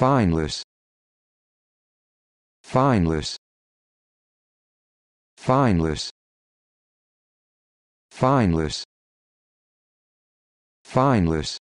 fineless fineless fineless fineless fineless